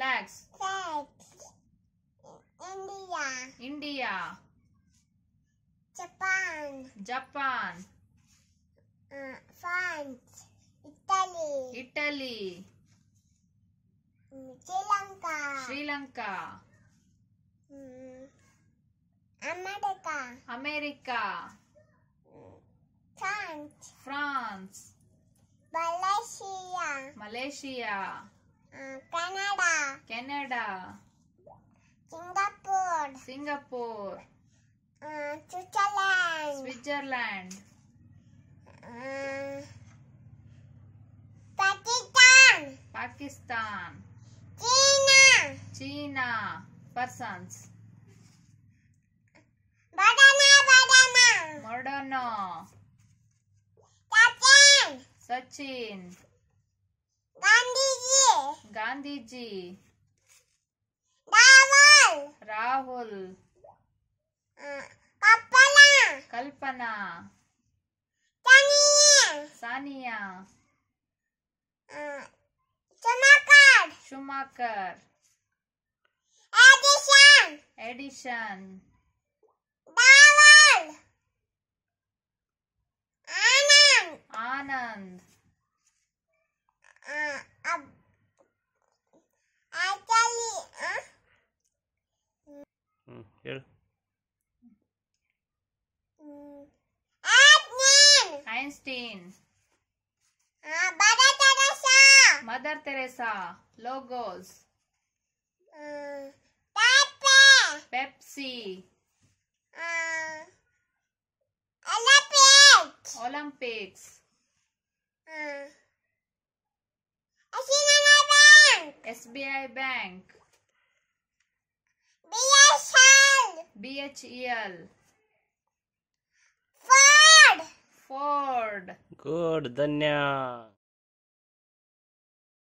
flags? Flags. India. India. Japan. Japan. Uh, France. Italy. Italy. Mm, Sri Lanka. Sri Lanka. Mm, America. America. Mm, France. France. Malaysia. Malaysia. Singapore. Singapore. Switzerland. Pakistan. Pakistan. China. China. Persons. Moderna. Moderna. Moderna. Sachin. Sachin. Gandhiji. Gandhiji. Alpana Sania Sania Schumacher Schumacher Edison Edison बावल आनंद आनंद अब आचली hmm Einstein. Uh, Mother Teresa. Mother Teresa. Logos. Uh, mm, Pepe. Pepsi. Mm, Olympics. Olympics. Mm. SBI Bank. SBI Bank. BHL. BHEL. Ford good धन्या